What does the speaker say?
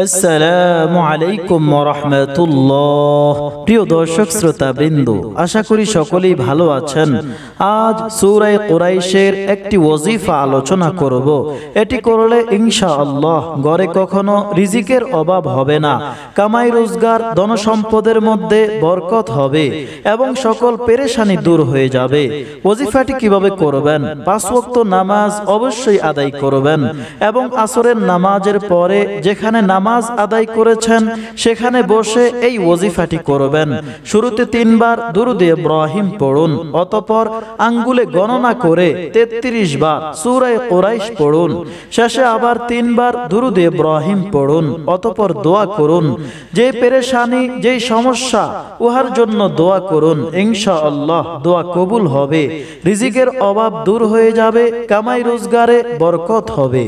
আজ সুরাই কোরাইশের একটি ওজিফা আলোচনা করব রিজিকের অভাব হবে না কামাই রোজগার ধনসম্পদের মধ্যে বরকত হবে এবং সকল পেরেশানি দূর হয়ে যাবে ওজিফাটি কিভাবে করবেন পাঁচ নামাজ অবশ্যই আদায় করবেন এবং আসরের নামাজের পরে যেখানে নামাজ নামাজ আদায় করেছেন সেখানে বসে এই ওজিফাটি করবেন শুরুতে তিনবার দুরুদ ইব্রাহিম পড়ুন অতপর আঙ্গুলে গণনা করে ৩৩ বার সুরায় কোরাইশ পড়ুন শেষে আবার তিনবার দুরুদ ইব্রাহিম পড়ুন অতপর দোয়া করুন যে পেরেশানি যে সমস্যা উহার জন্য দোয়া করুন ইনশা আল্লাহ দোয়া কবুল হবে রিজিকের অভাব দূর হয়ে যাবে কামাই রোজগারে বরকত হবে